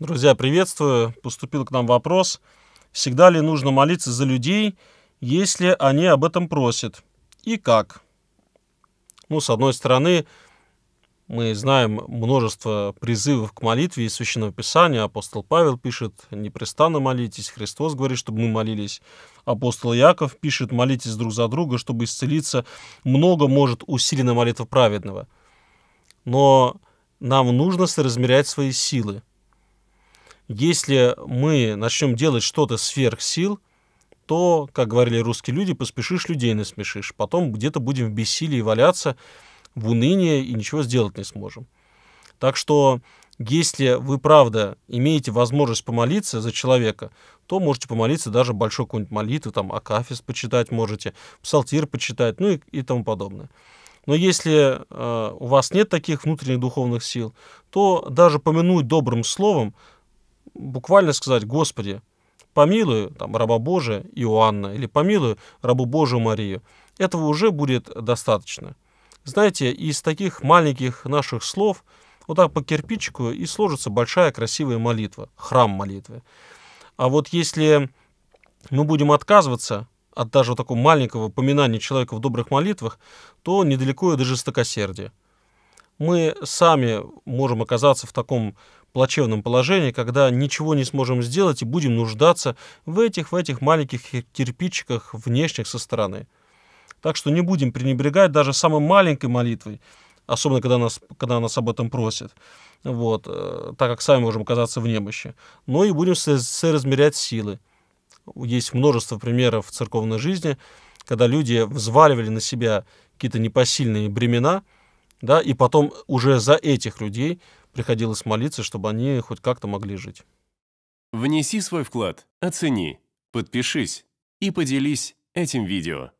Друзья, приветствую. Поступил к нам вопрос, всегда ли нужно молиться за людей, если они об этом просят, и как? Ну, с одной стороны, мы знаем множество призывов к молитве из Священного Писания. Апостол Павел пишет, непрестанно молитесь. Христос говорит, чтобы мы молились. Апостол Яков пишет, молитесь друг за друга, чтобы исцелиться. Много может усилена молитва праведного. Но нам нужно соразмерять свои силы – если мы начнем делать что-то сверх сил, то, как говорили русские люди, поспешишь, людей насмешишь. Потом где-то будем в бессилии валяться, в уныние и ничего сделать не сможем. Так что, если вы, правда, имеете возможность помолиться за человека, то можете помолиться даже большой какой-нибудь молитвы, там, Акафис почитать можете, Псалтир почитать, ну и, и тому подобное. Но если э, у вас нет таких внутренних духовных сил, то даже помянуть добрым словом – буквально сказать, Господи, помилуй там, раба Божия Иоанна или помилуй рабу Божию Марию. Этого уже будет достаточно. Знаете, из таких маленьких наших слов вот так по кирпичику и сложится большая красивая молитва, храм молитвы. А вот если мы будем отказываться от даже такого маленького поминания человека в добрых молитвах, то недалеко и до жестокосердия. Мы сами можем оказаться в таком плачевном положении, когда ничего не сможем сделать и будем нуждаться в этих, в этих маленьких кирпичиках внешних со стороны. Так что не будем пренебрегать даже самой маленькой молитвой, особенно когда нас, когда нас об этом просят, вот, э, так как сами можем оказаться в немощи. Но и будем соразмерять силы. Есть множество примеров в церковной жизни, когда люди взваливали на себя какие-то непосильные бремена, да, и потом уже за этих людей – приходилось молиться, чтобы они хоть как-то могли жить. Внеси свой вклад, оцени, подпишись и поделись этим видео.